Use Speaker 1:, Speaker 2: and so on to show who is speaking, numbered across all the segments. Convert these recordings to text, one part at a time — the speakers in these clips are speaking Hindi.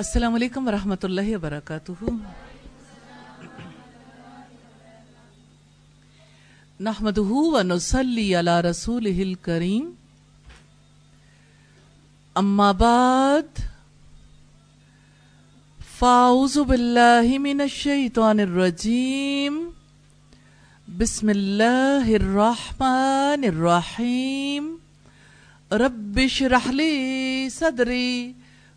Speaker 1: अस्सलाम वालेकुम रहमतुल्लाहि व बरकातुहू नहमदहू व नसल्ली अला रसूलिहिल करीम अम्मा बाद फाउजु बिल्लाहि मिनश शैतानिर रजीम बिस्मिल्लाहिर रहमानिर रहीम रब्बिशरह ली सदरी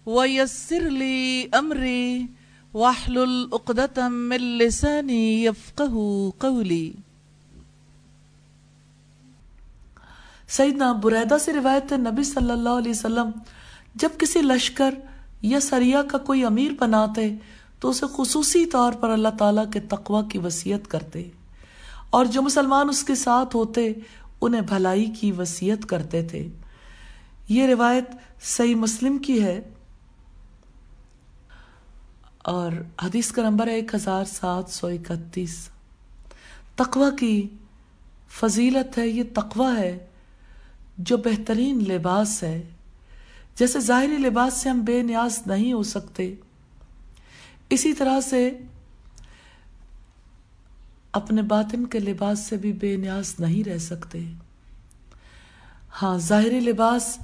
Speaker 1: वयसरली अमरी वाहलुलदतम लसानी यफ़ू कौली सईदना बुरैदा से रिवायत है नबी सल्लल्लाहु अलैहि वसल्लम जब किसी लश्कर या सरिया का कोई अमीर बनाते तो उसे खसूसी तौर पर अल्लाह ताला के तकवा की वसीयत करते और जो मुसलमान उसके साथ होते उन्हें भलाई की वसीयत करते थे ये रिवायत सही मुस्लिम की है और हदीस का नंबर है एक हज़ार सात सौ इकतीस तकवा की फजीलत है ये तकवा है जो बेहतरीन लिबास है जैसे ज़ाहरी लिबास से हम बेनियाज नहीं हो सकते इसी तरह से अपने बातिन के लिबास से भी बेनियाज नहीं रह सकते हाँ ज़ाहरी लिबास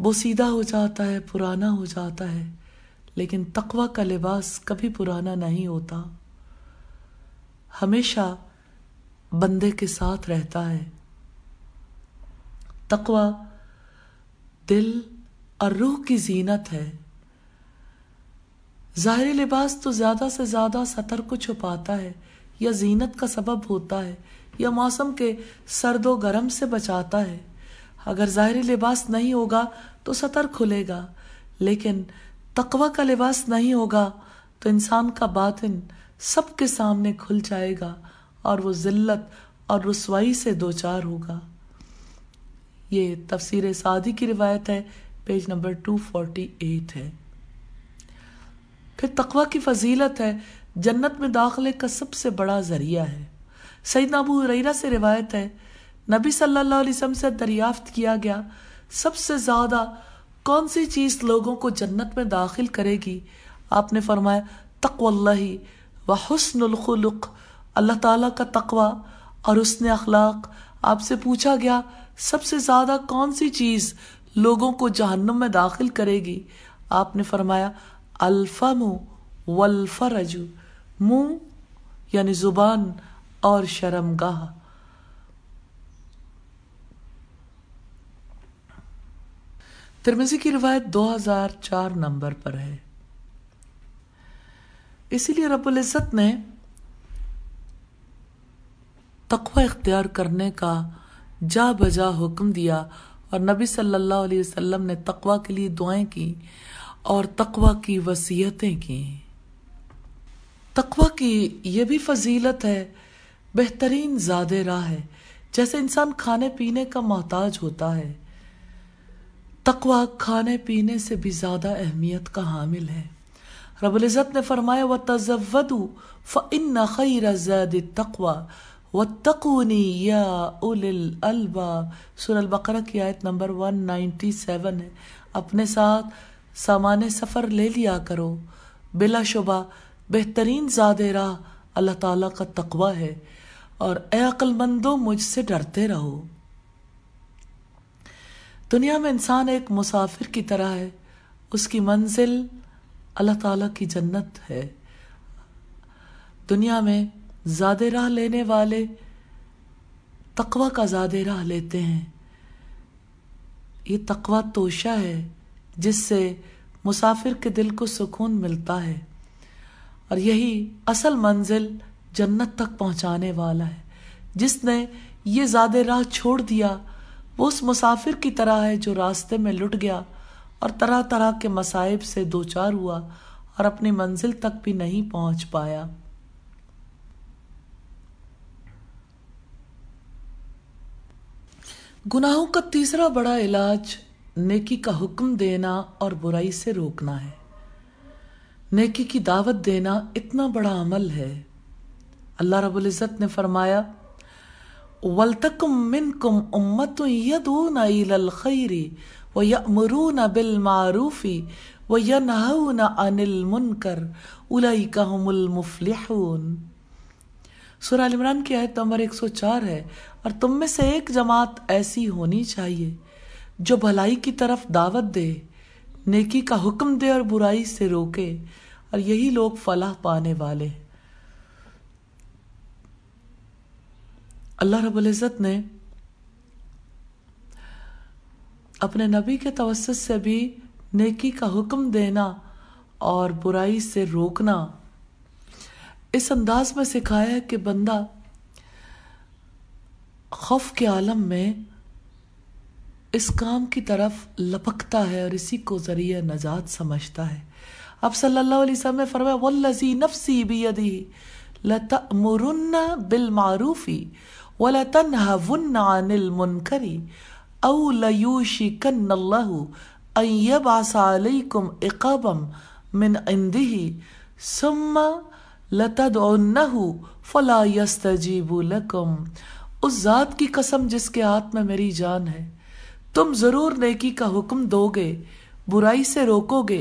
Speaker 1: बोसीदा हो जाता है पुराना हो जाता है लेकिन तकवा का लिबास कभी पुराना नहीं होता हमेशा बंदे के साथ रहता है तकवा दिल और रूह की जीनत है ज़ाहरी लिबास तो ज़्यादा से ज़्यादा सतर को छुपाता है या जीनत का सबब होता है या मौसम के सर्दो गर्म से बचाता है अगर ज़ाहरी लिबास नहीं होगा तो सतर खुलेगा लेकिन तकवा का लिबास नहीं होगा तो इंसान का बातिन सबके सामने खुल जाएगा और वो ज़िल्लत और रसवाई से दो चार होगा ये तफसीर सादी की रिवायत है page number two forty eight है फिर तकवा की फजीलत है जन्नत में दाखिले का सबसे बड़ा ज़रिया है सईद नबू हुरैरा से रिवायत है नबी सल्लल्लाहु अलैहि वसल्लम से दरियाफ्त किया गया सबसे ज़्यादा कौन सी चीज़ लोगों को जन्नत में दाखिल करेगी आपने फरमाया तकवल्लाही व हसनखलुक अल्लाह ताला का तकवा और उसने अखलाक आपसे पूछा गया सबसे ज़्यादा कौन सी चीज़ लोगों को जहनम में दाखिल करेगी आपने फरमाया वल्फा रजू मुंह यानी ज़ुबान और शर्मगाह तिरमिजी की रिवायत 2004 नंबर पर है इसीलिए इज्जत ने तकवा इख्तियार करने का जा बजा हुक्म दिया और नबी सल्लल्लाहु अलैहि वसल्लम ने तकवा के लिए दुआएं की और तकवा की वसीयतें की तकवा की यह भी फजीलत है बेहतरीन ज्यादे राह है जैसे इंसान खाने पीने का मोहताज होता है तकवा खाने पीने से भी ज़्यादा अहमियत का हामिल है रबुलज़त ने फरमाया व तजवदू फ़िन खैर जद तकवा व तकनी या उलबा सुरल बकरा की आयत नंबर 197 है अपने साथ सामान सफ़र ले लिया करो बिला शुबा बेहतरीन ज़ाद राह अल्लाह ताला का तकवा है और अक्लमंदो मुझसे डरते रहो दुनिया में इंसान एक मुसाफिर की तरह है उसकी मंजिल अल्लाह ताला की जन्नत है दुनिया में ज़्यादा राह लेने वाले तकवा का ज़्यादा राह लेते हैं ये तकवा तोशा है जिससे मुसाफिर के दिल को सुकून मिलता है और यही असल मंजिल जन्नत तक पहुंचाने वाला है जिसने ये ज़्यादा राह छोड़ दिया वो उस मुसाफिर की तरह है जो रास्ते में लुट गया और तरह तरह के मसाइब से दो चार हुआ और अपनी मंजिल तक भी नहीं पहुंच पाया गुनाहों का तीसरा बड़ा इलाज नेकी का हुक्म देना और बुराई से रोकना है नेकी की दावत देना इतना बड़ा अमल है अल्लाह रबुल इज़्ज़त ने फरमाया वलतकुम मिनकुम उम्मतु यदून इलल खैरी व यमरून बिल मारूफी व यनहून अनिल मुनकर उलाइका हुमुल मुफ्लिहून सूरह सुर इमरान की आयत नंबर 104 है और तुम में से एक जमात ऐसी होनी चाहिए जो भलाई की तरफ दावत दे नेकी का हुक्म दे और बुराई से रोके और यही लोग फलाह पाने वाले हैं अल्लाह रबुल्ज़त ने अपने नबी के तवसत से भी नेकी का हुक्म देना और बुराई से रोकना इस अंदाज में सिखाया है कि बंदा खौफ के आलम में इस काम की तरफ लपकता है और इसी को ज़रिए नजात समझता है अब सल्लल्लाहु अलैहि वसल्लम ने फरमाया वल्लज़ी नफ्सी बियदी लतअमुरुन्ना बिल मारूफ़ी वला तनहवन्न अनिल मुनकरी औ लयूशिकन्न अल्लाह अन यबअस अलैकुम इकाबम मिन इंदिही सुम्मा लतदउन्नहु फला यस्तजीबु लकुम उस जात की कसम जिसके हाथ में मेरी जान है तुम जरूर नेकी का हुक्म दोगे बुराई से रोकोगे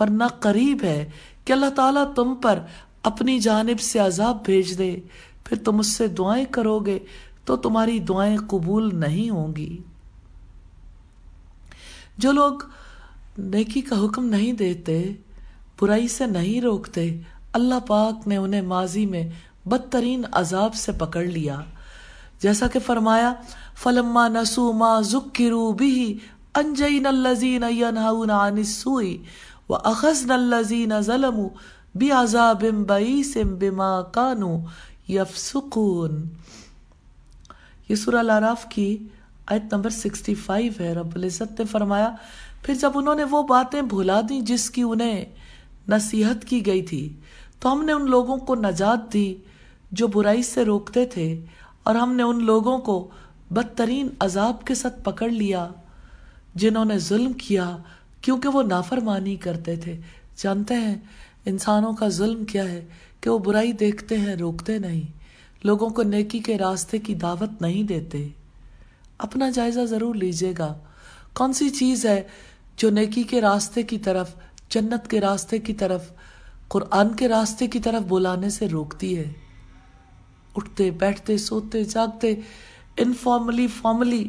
Speaker 1: वरना करीब है कि अल्लाह ताला तुम पर अपनी जानब से अजाब भेज दे फिर तुम उससे दुआएं करोगे तो तुम्हारी दुआएं कबूल नहीं होंगी जो लोग नेकी का हुक्म नहीं देते बुराई से नहीं रोकते अल्लाह पाक ने उन्हें माजी में बदतरीन अजाब से पकड़ लिया जैसा कि फरमाया फलम्मा नसू मा बिही अनजई नल्लजीन यनहाउन व अखज नल्लजीन जलमू बी बईसिम बिमा कानू यफसुकून ये सूरह लाराफ की आयत नंबर सिक्सटी फाइव है रब्बुल ने फरमाया फिर जब उन्होंने वो बातें भुला दी जिसकी उन्हें नसीहत की गई थी तो हमने उन लोगों को नजात दी जो बुराई से रोकते थे और हमने उन लोगों को बदतरीन अजाब के साथ पकड़ लिया जिन्होंने जुल्म किया क्योंकि वो नाफरमानी करते थे जानते हैं इंसानों का जुल्म क्या है कि वो बुराई देखते हैं रोकते नहीं लोगों को नेकी के रास्ते की दावत नहीं देते अपना जायज़ा ज़रूर लीजिएगा कौन सी चीज़ है जो नेकी के रास्ते की तरफ जन्नत के रास्ते की तरफ कुरान के रास्ते की तरफ बुलाने से रोकती है उठते बैठते सोते जागते इनफॉर्मली फॉर्मली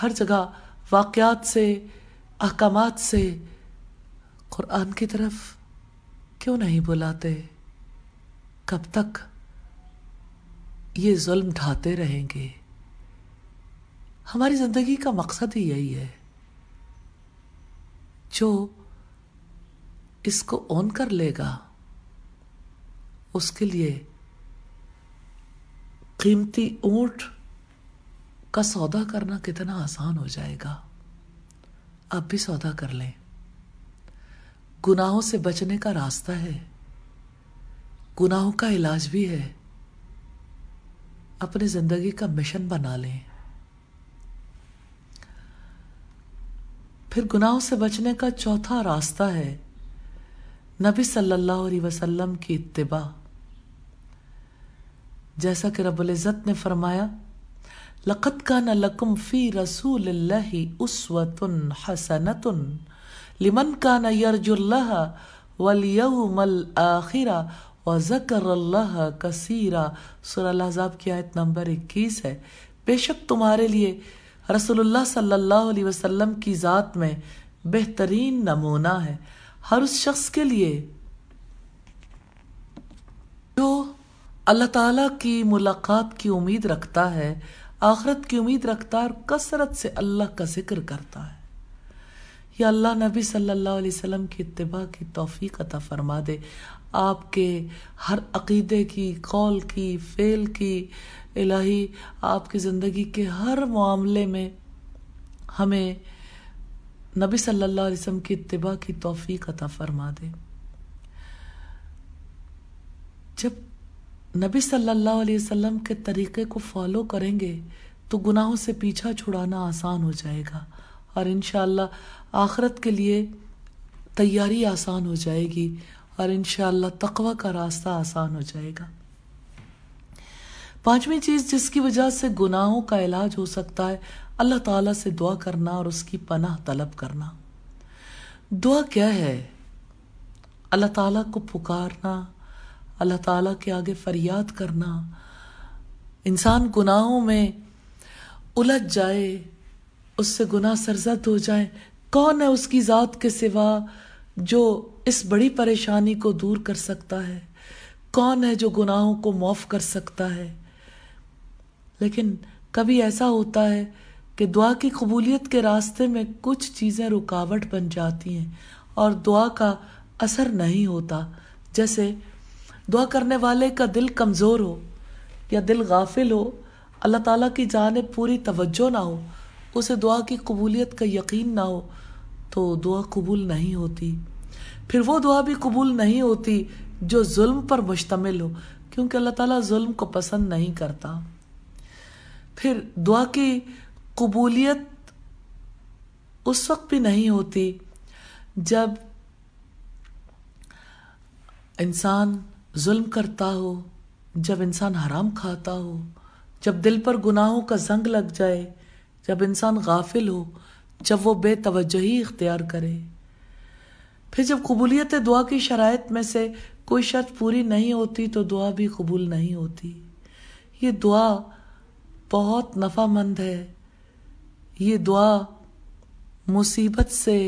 Speaker 1: हर जगह वाक़ात से अहकाम से कुरान की तरफ क्यों नहीं बुलाते कब तक ये जुल्म ढाते रहेंगे हमारी ज़िंदगी का मकसद ही यही है जो इसको ऑन कर लेगा उसके लिए कीमती ऊंट का सौदा करना कितना आसान हो जाएगा आप भी सौदा कर लें गुनाहों से बचने का रास्ता है गुनाहों का इलाज भी है अपने ज़िंदगी का मिशन बना लें फिर गुनाहों से बचने का चौथा रास्ता है नबी सल्लल्लाहु अलैहि वसल्लम की इत्तिबा जैसा कि इज़्ज़त ने फरमाया लक़त का न लकुम फ़ी रसूल उसवतन हसनतन लिमन का न यरजुल्ला आखिरा और ज़कर अल्लाह कसीरा सुर अहजाब की आयत नंबर इक्कीस है बेशक तुम्हारे लिए रसोल्ला सल्लल्लाहु अलैहि वसल्लम की ज़ात में बेहतरीन नमूना है हर उस शख्स के लिए जो अल्लाह ताला की मुलाकात की उम्मीद रखता है आखरत की उम्मीद रखता है और कसरत से अल्लाह का जिक्र करता है या अल्लाह नबी सल्लल्लाहु अलैहि वसल्लम की इत्तबा की तौफीक अता फरमा दे आपके हर अकीदे की कौल की फ़ेल की इलाही आपकी ज़िंदगी के हर मामले में हमें नबी सल्लल्लाहु अलैहि वसल्लम की इत्तबा की तौफीक अता फरमा दे जब नबी सल्लल्लाहु अलैहि वसल्लम के तरीक़े को फॉलो करेंगे तो गुनाहों से पीछा छुड़ाना आसान हो जाएगा और इन आखरत के लिए तैयारी आसान हो जाएगी और इन तकवा का रास्ता आसान हो जाएगा पांचवी चीज जिसकी वजह से गुनाहों का इलाज हो सकता है अल्लाह ताला से दुआ करना और उसकी पनाह तलब करना दुआ क्या है अल्लाह ताला को पुकारना अल्लाह ताला के आगे फरियाद करना इंसान गुनाहों में उलझ जाए उससे गुनाह सरजद हो जाए कौन है उसकी ज़ात के सिवा जो इस बड़ी परेशानी को दूर कर सकता है कौन है जो गुनाहों को माफ कर सकता है लेकिन कभी ऐसा होता है कि दुआ की कबूलियत के रास्ते में कुछ चीज़ें रुकावट बन जाती हैं और दुआ का असर नहीं होता जैसे दुआ करने वाले का दिल कमज़ोर हो या दिल गाफिल हो अल्लाह ताला की जानब पूरी तवज्जो ना हो उसे दुआ की कबूलियत का यकीन ना हो तो दुआ कबूल नहीं होती फिर वो दुआ भी कबूल नहीं होती जो जुल्म पर मुश्तमिल हो क्योंकि अल्लाह ताला जुल्म को पसंद नहीं करता फिर दुआ की कबूलियत उस वक्त भी नहीं होती जब इंसान जुल्म करता हो जब इंसान हराम खाता हो जब दिल पर गुनाहों का जंग लग जाए जब इंसान गाफिल हो जब वो बेतवजही इख्तियार करे फिर जब कबूलियत दुआ की शरात में से कोई शर्त पूरी नहीं होती तो दुआ भी कबूल नहीं होती ये दुआ बहुत नफ़ामंद है ये दुआ मुसीबत से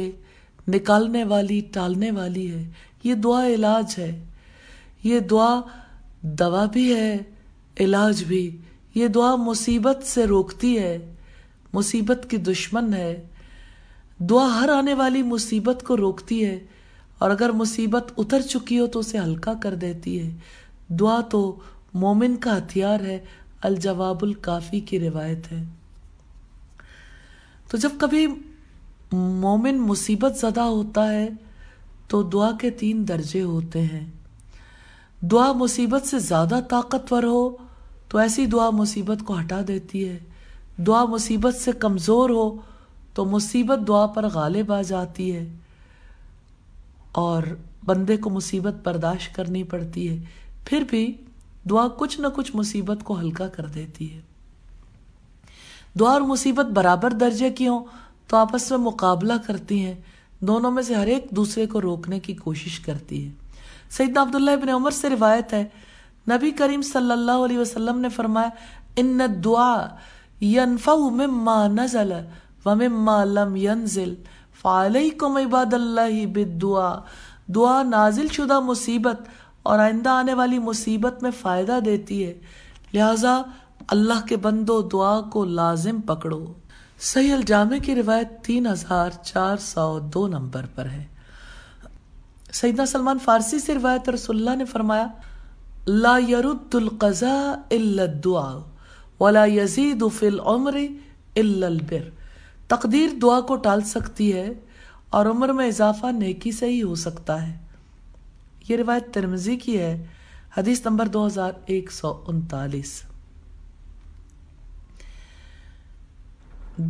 Speaker 1: निकालने वाली टालने वाली है ये दुआ इलाज है ये दुआ दवा भी है इलाज भी ये दुआ मुसीबत से रोकती है मुसीबत की दुश्मन है दुआ हर आने वाली मुसीबत को रोकती है और अगर मुसीबत उतर चुकी हो तो उसे हल्का कर देती है दुआ तो मोमिन का हथियार है जवाबुल काफ़ी की रिवायत है तो जब कभी मोमिन मुसीबत ज़्यादा होता है तो दुआ के तीन दर्जे होते हैं दुआ मुसीबत से ज़्यादा ताकतवर हो तो ऐसी दुआ मुसीबत को हटा देती है दुआ मुसीबत से कमज़ोर हो तो मुसीबत दुआ पर गालिब आ जाती है और बंदे को मुसीबत बर्दाश्त करनी पड़ती है फिर भी दुआ कुछ ना कुछ मुसीबत को हल्का कर देती है दुआ और मुसीबत बराबर दर्जे की हो तो आपस में मुकाबला करती हैं दोनों में से हर एक दूसरे को रोकने की कोशिश करती है सईद अब्दुल्ला इबन उमर से रिवायत है नबी करीम सल्लल्लाहु अलैहि वसल्लम ने फरमाया इन दुआ यनफ़ा मा नज़ल दुआ नाजिल शुदा मुसीबत और आइंदा आने वाली मुसीबत में फ़ायदा देती है लिहाजा अल्लाह के बंदो दुआ को लाजिम पकड़ो सही अलजामे की रिवायत तीन हजार चार सौ दो नंबर पर है सईदना सलमान फारसी से रिवायत रसुल्ला ने फरमाया ला दुआ वला यजीद फिल उम्र इल्ल बिर तकदीर दुआ को टाल सकती है और उम्र में इजाफा नेकी से ही हो सकता है ये रिवायत तिरमजी की है हदीस नंबर दो हज़ार एक सौ उनतालीस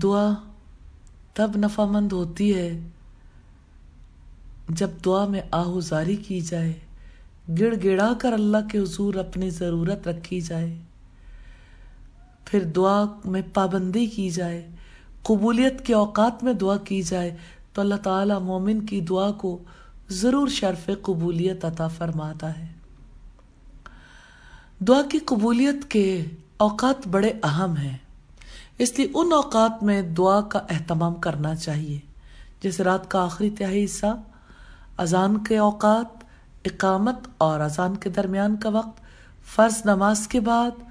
Speaker 1: दुआ तब नफामंद होती है जब दुआ में आहुजारी की जाए गिड़गिड़ा कर अल्लाह के हजूर अपनी ज़रूरत रखी जाए फिर दुआ में पाबंदी की जाए कबूलियत के अवकात में दुआ की जाए तो अल्लाह ताला मोमिन की दुआ को ज़रूर शर्फ कबूलियत अता फरमाता है दुआ की कबूलियत के अवकात बड़े अहम हैं इसलिए उन अवकात में दुआ का अहतमाम करना चाहिए जैसे रात का आखिरी तिहाई हिस्सा अजान के अवकात इकामत और अजान के दरमियान का वक्त फ़र्ज नमाज के बाद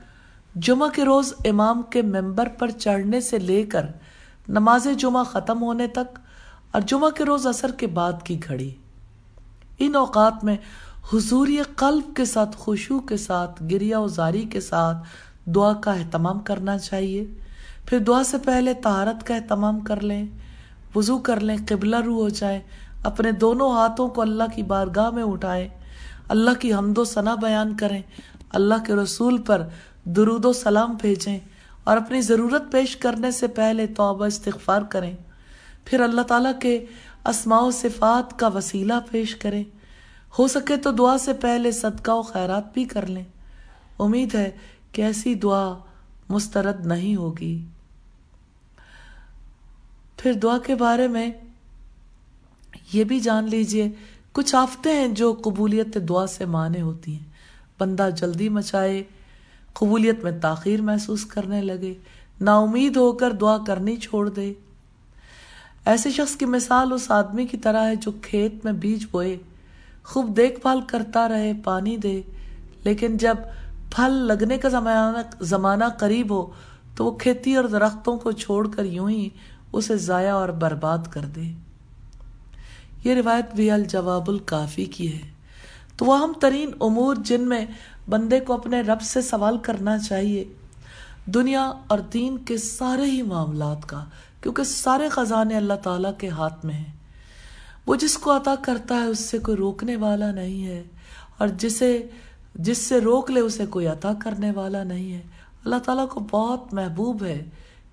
Speaker 1: जुमा के रोज़ इमाम के मेंबर पर चढ़ने से लेकर नमाज जुमा ख़त्म होने तक और जुमा के रोज़ असर के बाद की घड़ी इन अवकात में हजूरी कल्ब के साथ खुशू के साथ गिरिया उजारी के साथ दुआ का अहतमाम करना चाहिए फिर दुआ से पहले तहारत का अहतमाम कर लें वज़ू कर लें कबला रू हो जाए अपने दोनों हाथों को अल्लाह की बारगाह में उठाएं अल्लाह की हमदो सना बयान करें अल्लाह के रसूल पर दरुदो सलाम भेजें और अपनी ज़रूरत पेश करने से पहले तोबा इस्तफ़ार करें फिर अल्लाह ताला के असमाओ सिफात का वसीला पेश करें हो सके तो दुआ से पहले सदका व खैरात भी कर लें उम्मीद है कि ऐसी दुआ मुस्तरद नहीं होगी फिर दुआ के बारे में ये भी जान लीजिए कुछ आफतें हैं जो कबूलियत दुआ से माने होती हैं बंदा जल्दी मचाए कबूलियत में ताखीर महसूस करने लगे नाउमीद होकर दुआ करनी छोड़ दे ऐसे शख्स की मिसाल उस आदमी की तरह है जो खेत में बीज बोए खूब देखभाल करता रहे पानी दे लेकिन जब फल लगने का जमाना जमाना करीब हो तो वो खेती और दरख्तों को छोड़कर यूं ही उसे ज़ाया और बर्बाद कर दे ये रिवायत भी अल जवाबुल काफ़ी की है तो वह हम तरीन उमूर जिनमें बंदे को अपने रब से सवाल करना चाहिए दुनिया और दीन के सारे ही मामला का क्योंकि सारे ख़जाने अल्लाह ताला के हाथ में हैं वो जिसको अता करता है उससे कोई रोकने वाला नहीं है और जिसे जिससे रोक ले उसे कोई अता करने वाला नहीं है अल्लाह ताला को बहुत महबूब है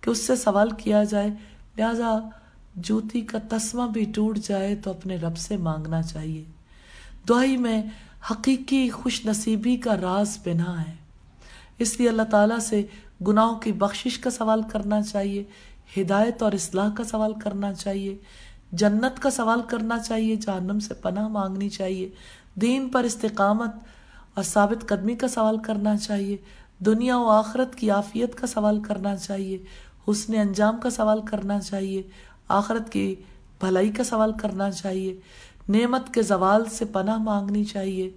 Speaker 1: कि उससे सवाल किया जाए लिहाजा जूती का तस्मा भी टूट जाए तो अपने रब से मांगना चाहिए दुआई में हकीकी खुश नसीबी का राज पिना है इसलिए अल्लाह ताला से गुनाहों की बख्शिश का सवाल करना चाहिए हिदायत और असलाह का सवाल करना चाहिए जन्नत का सवाल करना चाहिए जहनम से पनाह मांगनी चाहिए दीन पर इस्तकामत और साबित कदमी का सवाल करना चाहिए दुनिया व आखरत की आफियत का सवाल करना चाहिए हुसन अंजाम का सवाल करना चाहिए आखरत की भलाई का सवाल करना चाहिए नेमत के जवाल से पनाह मांगनी चाहिए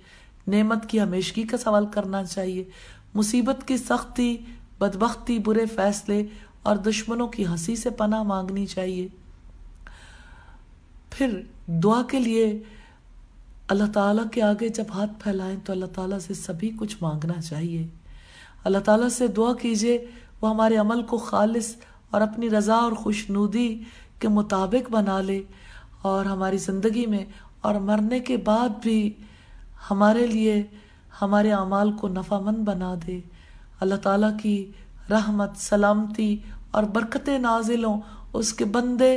Speaker 1: नेमत की हमेशगी का सवाल करना चाहिए मुसीबत की सख्ती बदबख्ती बुरे फैसले और दुश्मनों की हंसी से पनाह मांगनी चाहिए फिर दुआ के लिए अल्लाह ताला के आगे जब हाथ फैलाएं तो अल्लाह ताला से सभी कुछ मांगना चाहिए अल्लाह ताला से दुआ कीजिए वो हमारे अमल को खालिस और अपनी रज़ा और खुशनुदी के मुताबिक बना ले और हमारी ज़िंदगी में और मरने के बाद भी हमारे लिए हमारे अमाल को नफामंद बना दे अल्लाह ताला की रहमत सलामती और बरकत नाजिलों उसके बंदे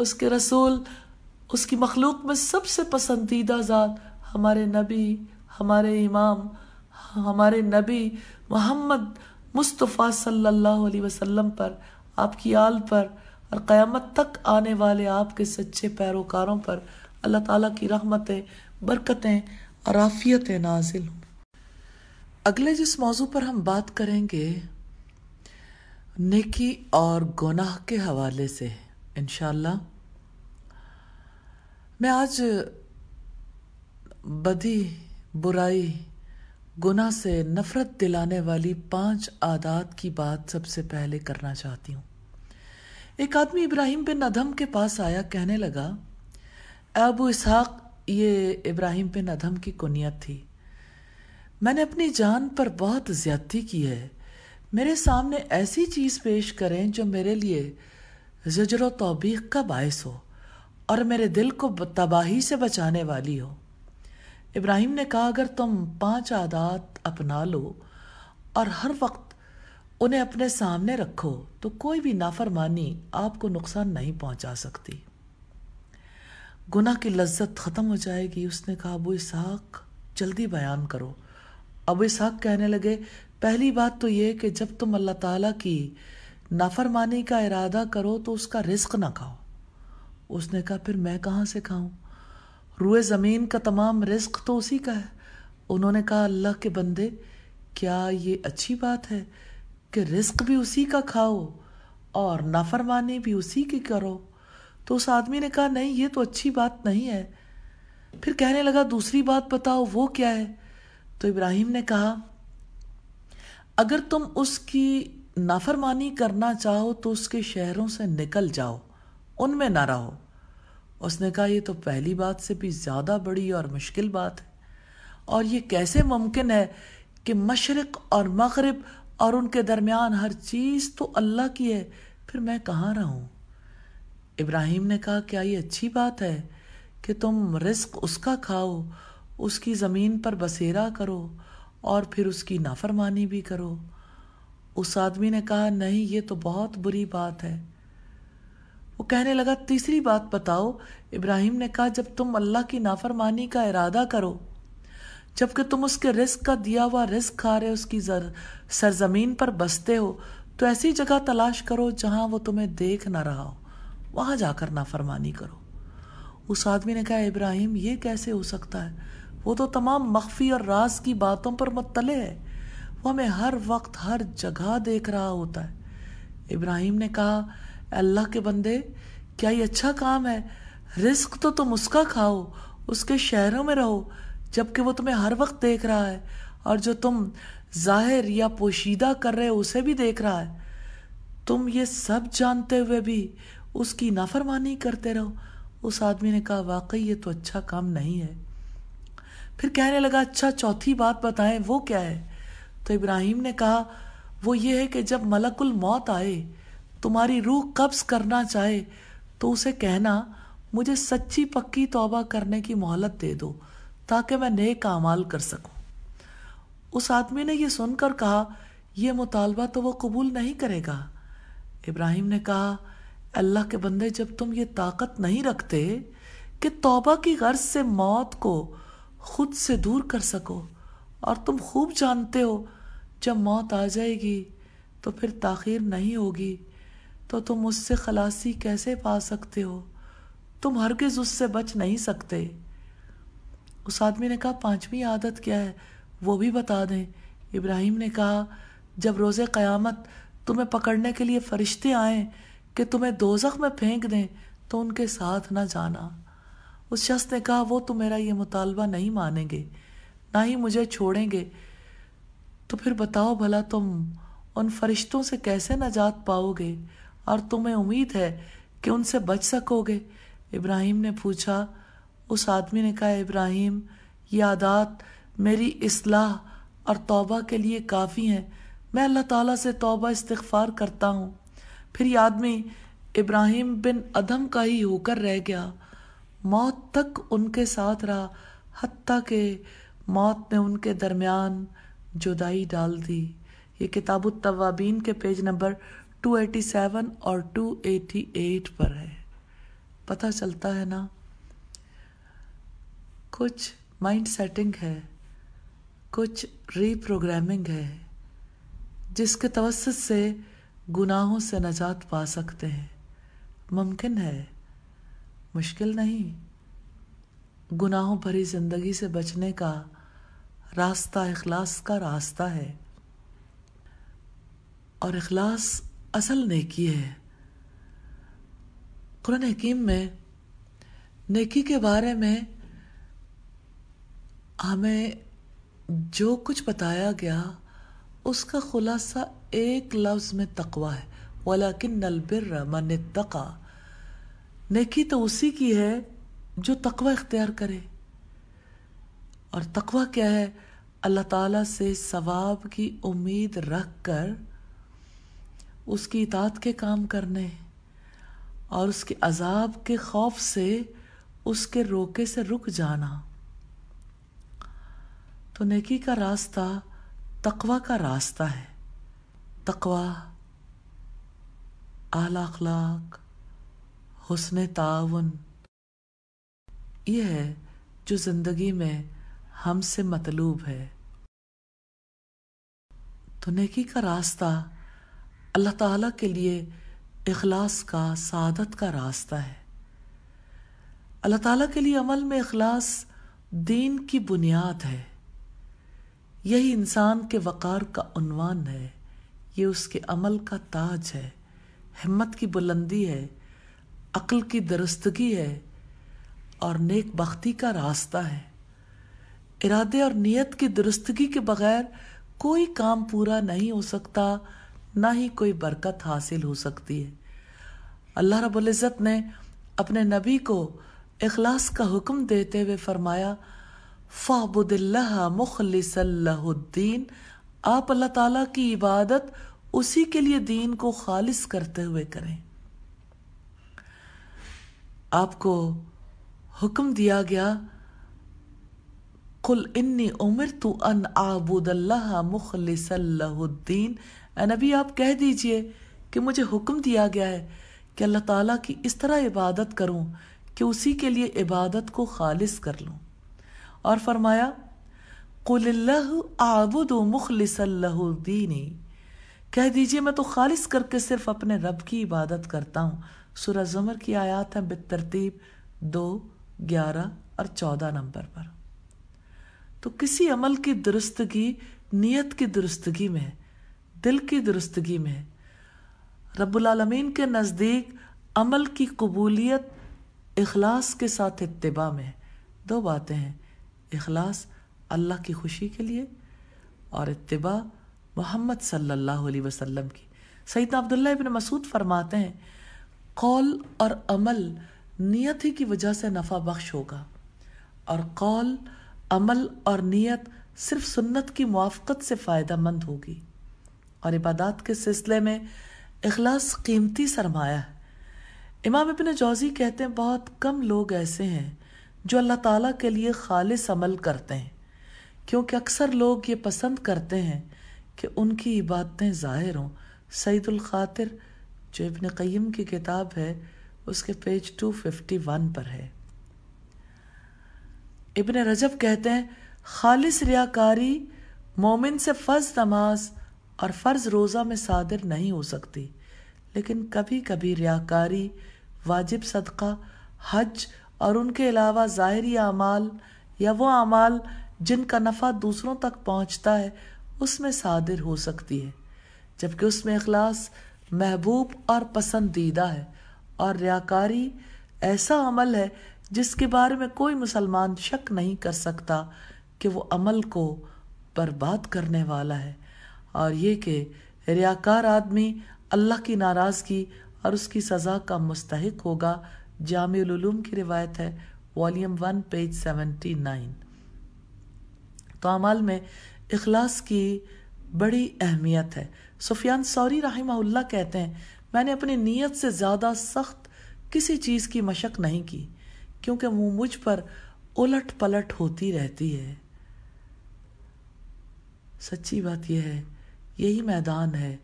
Speaker 1: उसके रसूल उसकी मखलूक में सबसे पसंदीदा ज़ात हमारे नबी हमारे इमाम हमारे नबी मोहम्मद मुस्तफ़ा सल्लल्लाहु अलैहि वसल्लम पर आपकी आल पर और क़यामत तक आने वाले आपके सच्चे पैरोकारों पर अल्लाह ताला की रहमतें बरकतें और आफियतें नाजिल हों अगले जिस मौजू पर हम बात करेंगे नेकी और गुनाह के हवाले से इन मैं आज बदी बुराई गुनाह से नफरत दिलाने वाली पांच आदात की बात सबसे पहले करना चाहती हूँ एक आदमी इब्राहिम बिन अधम के पास आया कहने लगा अबू इसहाक ये इब्राहिम बिन अधम की कुनियत थी मैंने अपनी जान पर बहुत ज्यादती की है मेरे सामने ऐसी चीज़ पेश करें जो मेरे लिए जजर तोबीक का बायस हो और मेरे दिल को तबाही से बचाने वाली हो इब्राहिम ने कहा अगर तुम पांच आदात अपना लो और हर वक्त उन्हें अपने सामने रखो तो कोई भी नाफरमानी आपको नुकसान नहीं पहुंचा सकती गुना की लज्जत ख़त्म हो जाएगी उसने कहा अबू इसहाक जल्दी बयान करो अबू इसहाक कहने लगे पहली बात तो ये कि जब तुम अल्लाह ताला की नाफरमानी का इरादा करो तो उसका रिस्क ना खाओ उसने कहा फिर मैं कहाँ से खाऊं रुए ज़मीन का तमाम रिस्क तो उसी का है उन्होंने कहा अल्लाह के बंदे क्या ये अच्छी बात है कि रिस्क भी उसी का खाओ और नाफरमानी भी उसी की करो तो उस आदमी ने कहा नहीं ये तो अच्छी बात नहीं है फिर कहने लगा दूसरी बात बताओ वो क्या है तो इब्राहिम ने कहा अगर तुम उसकी नाफरमानी करना चाहो तो उसके शहरों से निकल जाओ उनमें ना रहो उसने कहा ये तो पहली बात से भी ज़्यादा बड़ी और मुश्किल बात है और ये कैसे मुमकिन है कि मशरक़ और मगरब और उनके दरमियान हर चीज़ तो अल्लाह की है फिर मैं कहाँ रहूँ इब्राहिम ने कहा क्या ये अच्छी बात है कि तुम रिस्क उसका खाओ उसकी ज़मीन पर बसेरा करो और फिर उसकी नाफरमानी भी करो उस आदमी ने कहा नहीं ये तो बहुत बुरी बात है वो कहने लगा तीसरी बात बताओ इब्राहिम ने कहा जब तुम अल्लाह की नाफरमानी का इरादा करो जबकि तुम उसके रिस्क का दिया हुआ रिस्क खा रहे हो उसकी सरजमीन पर बसते हो तो ऐसी जगह तलाश करो जहाँ वो तुम्हें देख ना रहा हो वहाँ जाकर नाफरमानी करो उस आदमी ने कहा इब्राहिम ये कैसे हो सकता है वो तो तमाम मख्फी और राज की बातों पर मतले है वो हमें हर वक्त हर जगह देख रहा होता है इब्राहिम ने कहा अल्लाह के बंदे क्या ये अच्छा काम है रिस्क तो तुम उसका खाओ उसके शहरों में रहो जबकि वो तुम्हें हर वक्त देख रहा है और जो तुम जाहिर या पोशीदा कर रहे हो उसे भी देख रहा है तुम ये सब जानते हुए भी उसकी नाफरमानी करते रहो उस आदमी ने कहा वाकई ये तो अच्छा काम नहीं है फिर कहने लगा अच्छा चौथी बात बताएं वो क्या है तो इब्राहिम ने कहा वो ये है कि जब मलकुल मौत आए तुम्हारी रूह कब्ज़ करना चाहे तो उसे कहना मुझे सच्ची पक्की तौबा करने की मोहलत दे दो ताकि मैं नए कामाल कर सकूं उस आदमी ने यह सुनकर कहा यह मुतालबा तो वो कबूल नहीं करेगा इब्राहिम ने कहा अल्लाह के बंदे जब तुम ये ताकत नहीं रखते कि तौबा की गर्ज से मौत को खुद से दूर कर सको और तुम खूब जानते हो जब मौत आ जाएगी तो फिर ताखिर नहीं होगी तो तुम उससे खलासी कैसे पा सकते हो तुम हरगिज़ उससे बच नहीं सकते उस आदमी ने कहा पांचवी आदत क्या है वो भी बता दें इब्राहिम ने कहा जब रोज़ क़यामत तुम्हें पकड़ने के लिए फ़रिश्ते आएँ कि तुम्हें दोजख में फेंक दें तो उनके साथ ना जाना उस शख्स ने कहा वो तो मेरा ये मुतालबा नहीं मानेंगे ना ही मुझे छोड़ेंगे तो फिर बताओ भला तुम उन फरिश्तों से कैसे नजात पाओगे और तुम्हें उम्मीद है कि उनसे बच सकोगे इब्राहिम ने पूछा उस आदमी ने कहा इब्राहिम ये आदात मेरी असलाह और तौबा के लिए काफ़ी हैं मैं अल्लाह ताला से तौबा इस्तफ़ार करता हूँ फिर ये आदमी इब्राहिम बिन अदम का ही होकर रह गया मौत तक उनके साथ रहा हती के मौत ने उनके दरमियान जुदाई डाल दी ये किताब तवाबीन के पेज नंबर 287 और 288 पर है पता चलता है ना कुछ माइंड सेटिंग है कुछ रीप्रोग्रामिंग है जिसके तवसत से गुनाहों से नजात पा सकते हैं मुमकिन है मुश्किल नहीं गुनाहों भरी ज़िंदगी से बचने का रास्ता अखलास का रास्ता है और अखलास असल नेकी है कुरान हकीम में नेकी के बारे में हमें जो कुछ बताया गया उसका खुलासा एक लफ्ज़ में तकवा है कि नलबिर मन तका नेकी तो उसी की है जो तकवा इख्तियार करे और तकवा क्या है अल्लाह ताला से सवाब की उम्मीद रख कर उसकी इतात के काम करने और उसके अजाब के खौफ से उसके रोके से रुक जाना तो नेकी का रास्ता तकवा का रास्ता है तकवा आला अखलाक हसन ताउन ये है जो ज़िंदगी में हमसे मतलूब है तो नेकी का रास्ता अल्लाह ताला के लिए इखलास का सादत का रास्ता है अल्लाह ताला के लिए अमल में इखलास दीन की बुनियाद है यही इंसान के वक़ार का उनवान है ये उसके अमल का ताज है हिम्मत की बुलंदी है अक्ल की दुरुस्तगी है और नेक बख्ती का रास्ता है इरादे और नियत की दुरुस्तगी के बगैर कोई काम पूरा नहीं हो सकता ना ही कोई बरकत हासिल हो सकती है अल्लाह रब्ज़त ने अपने नबी को इखलास का हुक्म देते हुए फरमाया फ़ाबुदिल्ला मुखलिस आप अल्लाह ताला की इबादत उसी के लिए दीन को खालिस करते हुए करें आपको हुक्म दिया गया कुल इन्नी उमिर तो अन आबूदल्ला मुखलिसद्दीन नबी आप कह दीजिए कि मुझे हुक्म दिया गया है कि अल्लाह ताला की इस तरह इबादत करूं कि उसी के लिए इबादत को खालिस कर लूं और फरमाया आबुद मुखलसल्लादीनी कह दीजिए मैं तो खालिस करके सिर्फ अपने रब की इबादत करता हूँ सुरह जमर की आयात है बतरतीब दो ग्यारह और चौदह नंबर पर तो किसी अमल की दुरुस्तगी नीयत की दुरुस्तगी में है दिल की दुरुस्तगी में है रबालमीन के नज़दीक अमल की कबूलियत अखलास के साथ इतबा में है दो बातें हैं इखलास अल्लाह की खुशी के लिए और इतबा मोहम्मद सल्लल्लाहु अलैहि वसल्लम की सईद अब्दुल्ला इबन मसूद फरमाते हैं कौल और अमल नियत ही की वजह से नफ़ा बख्श होगा और कौल अमल और नियत सिर्फ सुन्नत की मुआफ़त से फ़ायदा मंद होगी और इबादत के सिलसिले में अखलास कीमती सरमाया है इमाम इबन जौज़ी कहते हैं बहुत कम लोग ऐसे हैं जो अल्लाह ताला के लिए खालिस अमल करते हैं क्योंकि अक्सर लोग ये पसंद करते हैं कि उनकी इबादतें ज़ाहिर हों सईदुल खातिर जो इबन क़य्यम की किताब है उसके पेज 251 पर है इबन रजब कहते हैं खालिस रियाकारी मोमिन से फ़र्ज नमाज और फ़र्ज रोज़ा में सादिर नहीं हो सकती लेकिन कभी कभी रियाकारी वाजिब सदका हज और उनके अलावा ज़ाहरी अमाल या वो अमाल जिनका नफ़ा दूसरों तक पहुँचता है उसमें सादिर हो सकती है जबकि उसमें अखलास महबूब और पसंदीदा है और रियाकारी ऐसा अमल है जिसके बारे में कोई मुसलमान शक नहीं कर सकता कि वो अमल को बर्बाद करने वाला है और ये कि रियाकार आदमी अल्लाह की नाराज़गी और उसकी सज़ा का मुस्तक होगा जाम की रिवायत है volume one page seventy nine तो अमाल में अखलास की बड़ी अहमियत है सुफियान सौरी रहीमाउल्ला कहते हैं मैंने अपनी नीयत से ज़्यादा सख्त किसी चीज़ की मशक नहीं की क्योंकि वो मुझ पर उलट पलट होती रहती है सच्ची बात यह है यही मैदान है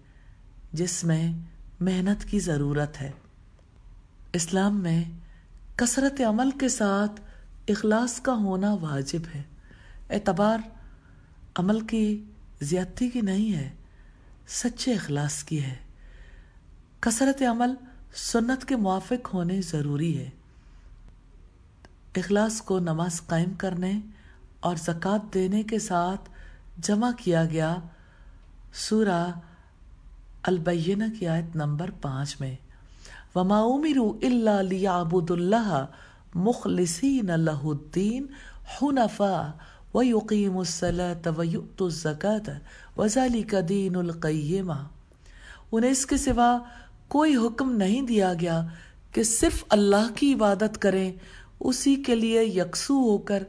Speaker 1: जिसमें मेहनत की ज़रूरत है इस्लाम में कसरत अमल के साथ अखलास का होना वाजिब है एतबार अमल की ज़्यादती की नहीं है सच्चे अखलास की है कसरत अमल सुन्नत के मुआफ़ होने ज़रूरी है अखलास को नमाज कायम करने और ज़क़़त देने के साथ जमा किया गया सूरा अलबैना की आयत नंबर पाँच में वमा उमिरु इलाबुदुल्लाह मुखलसिन लहुद्दीन हनफ़ा वयुकीमसलात वयुतज़क़त वजाली कदीनकैमा उन्हें इसके सिवा कोई हुक्म नहीं दिया गया कि सिर्फ अल्लाह की इबादत करें उसी के लिए यकसू होकर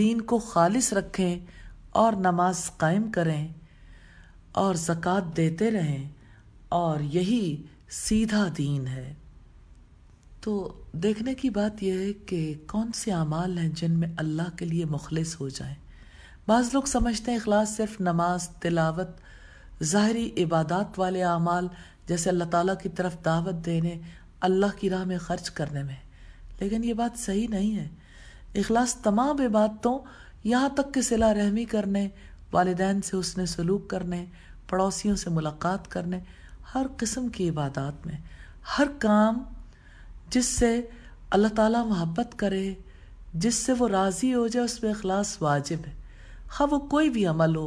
Speaker 1: दीन को खालिस रखें और नमाज कायम करें और ज़क़़त देते रहें और यही सीधा दीन है तो देखने की बात यह है कि कौन से अमाल हैं जिनमें अल्लाह के लिए मुखलिस हो जाए बाज़ लोग समझते हैं अखलास सिर्फ नमाज तिलावत ज़ाहरी इबादत वाले अमाल जैसे अल्लाह ताला की तरफ दावत देने अल्लाह की राह में ख़र्च करने में लेकिन ये बात सही नहीं है अखलास तमाम इबादतों यहाँ तक कि सिला रहमी करने वालदेन से उसने सलूक करने पड़ोसियों से मुलाकात करने हर किस्म की इबादत में हर काम जिससे अल्लाह ताला मोहब्बत करे जिससे वो राज़ी हो जाए उसमें अखलास वाजिब है हाँ वो कोई भी अमल हो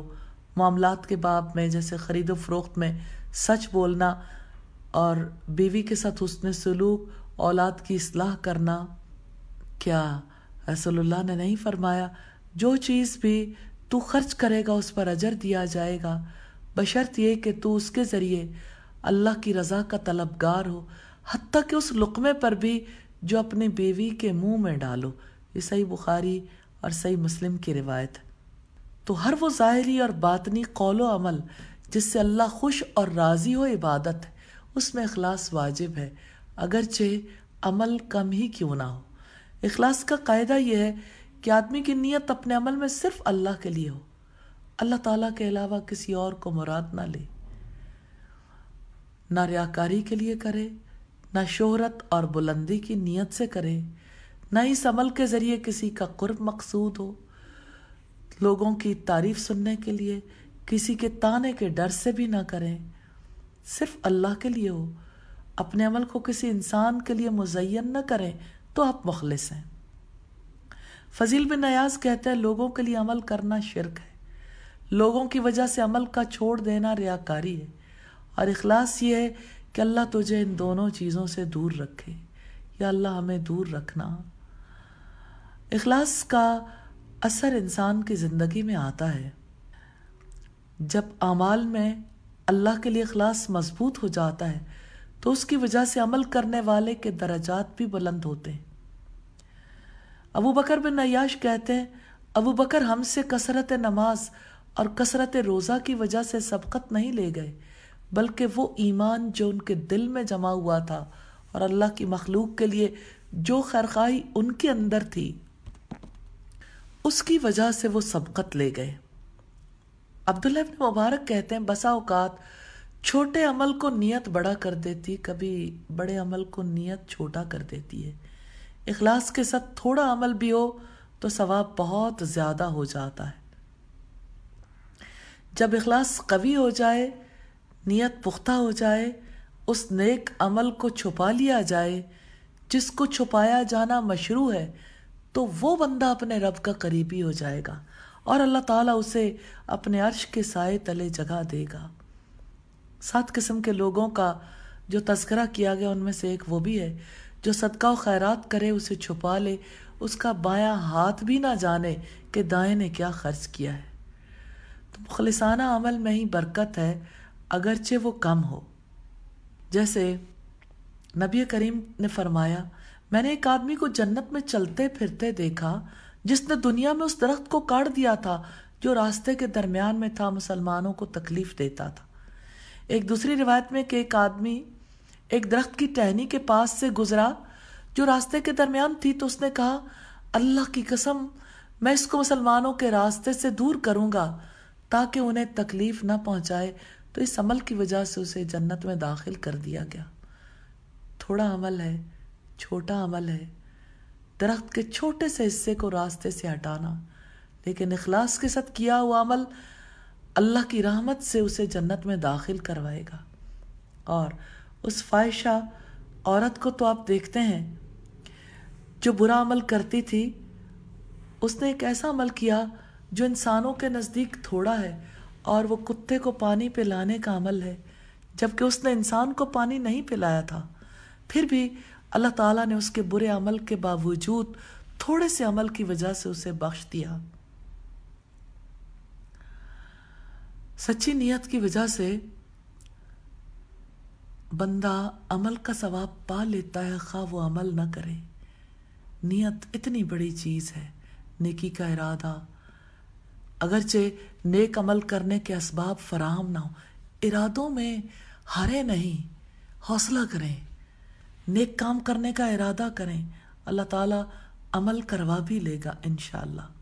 Speaker 1: मामलात के बाब में जैसे ख़रीद फरोख्त में सच बोलना और बीवी के साथ उसने सलूक औलाद की असलाह करना क्या रसोल्ला ने नहीं फरमाया जो चीज़ भी तू खर्च करेगा उस पर अजर दिया जाएगा बशर्त ये कि तू उसके ज़रिए अल्लाह की रज़ा का तलबगार हो हती कि उस लुकमे पर भी जो अपनी बेवी के मुंह में डालो ये सही बुखारी और सही मुस्लिम की रिवायत तो हर वो ज़ाहरी और बातनी कौलो अमल जिससे अल्लाह खुश और राज़ी हो इबादत है उसमें अखलास वाजिब है अगरचे अमल कम ही क्यों ना हो अखलास का कायदा यह है कि आदमी की नीयत अपने अमल में सिर्फ अल्लाह के लिए हो अल्लाह ताला के अलावा किसी और को मुराद ना ले ना रियाकारी के लिए करे न शोहरत और बुलंदी की नीयत से करें न इस अमल के ज़रिए किसी का कुर्ब मकसूद हो लोगों की तारीफ सुनने के लिए किसी के ताने के डर से भी ना करें सिर्फ अल्लाह के लिए हो अपने अमल को किसी इंसान के लिए मुजैन न करें तो आप मुखलिस हैं फजील बिन नयाज कहते हैं लोगों के लिए अमल करना शिरक है लोगों की वजह से अमल का छोड़ देना रियाकारी है और अखलास ये है कि अल्लाह तुझे इन दोनों चीज़ों से दूर रखे या अल्लाह हमें दूर रखना इखलास का असर इंसान की ज़िंदगी में आता है जब अमाल में अल्लाह के लिए अखलास मजबूत हो जाता है तो उसकी वजह से अमल करने वाले के दर्जात भी बुलंद होते हैं अबू बकर बिन नयाश कहते हैं अबू बकर हमसे कसरत नमाज और कसरत रोज़ा की वजह से सबकत नहीं ले गए बल्कि वो ईमान जो उनके दिल में जमा हुआ था और अल्लाह की मखलूक के लिए जो खरखाई उनके अंदर थी उसकी वजह से वो सबकत ले गए अब्दुल्ला इब्न मुबारक कहते हैं बसा अवकात छोटे अमल को नियत बड़ा कर देती कभी बड़े अमल को नियत छोटा कर देती है इखलास के साथ थोड़ा अमल भी हो तो सवाब बहुत ज़्यादा हो जाता है जब इखलास कवी हो जाए नीयत पुख्ता हो जाए उस नेक अमल को छुपा लिया जाए जिसको छुपाया जाना मशरू है तो वो बंदा अपने रब का करीबी हो जाएगा और अल्लाह ताला उसे अपने अर्श के साय तले जगह देगा सात किस्म के लोगों का जो तस्करा किया गया उनमें से एक वो भी है जो सदका व खैरात करे उसे छुपा ले उसका बायां हाथ भी ना जाने कि दाएं ने क्या खर्च किया है तो मुखलसाना अमल में ही बरकत है अगरचे वो कम हो जैसे नबी करीम ने फरमाया मैंने एक आदमी को जन्नत में चलते फिरते देखा जिसने दुनिया में उस दरख्त को काट दिया था जो रास्ते के दरमियान में था मुसलमानों को तकलीफ देता था एक दूसरी रिवायत में कि एक आदमी एक दरख्त की टहनी के पास से गुजरा जो रास्ते के दरमियान थी तो उसने कहा अल्लाह की कसम मैं इसको मुसलमानों के रास्ते से दूर करूंगा ताकि उन्हें तकलीफ ना पहुंचाए तो इस अमल की वजह से उसे जन्नत में दाखिल कर दिया गया थोड़ा अमल है छोटा अमल है दरख्त के छोटे से हिस्से को रास्ते से हटाना लेकिन अखलास के साथ किया हुआ अमल अल्लाह की रहमत से उसे जन्नत में दाखिल करवाएगा और उस फाइशा औरत को तो आप देखते हैं जो बुरा अमल करती थी उसने एक ऐसा अमल किया जो इंसानों के नज़दीक थोड़ा है और वो कुत्ते को पानी पिलाने का अमल है जबकि उसने इंसान को पानी नहीं पिलाया था फिर भी अल्लाह ताला ने उसके बुरे अमल के बावजूद थोड़े से अमल की वजह से उसे बख्श दिया सच्ची नीयत की वजह से बंदा अमल का सवाब पा लेता है खा वो अमल ना करे नीयत इतनी बड़ी चीज़ है नेकी का इरादा अगरचे नेक अमल करने के इसबाब फराहम ना हो इरादों में हारे नहीं हौसला करें नेक काम करने का इरादा करें अल्लाह ताला अमल करवा भी लेगा इन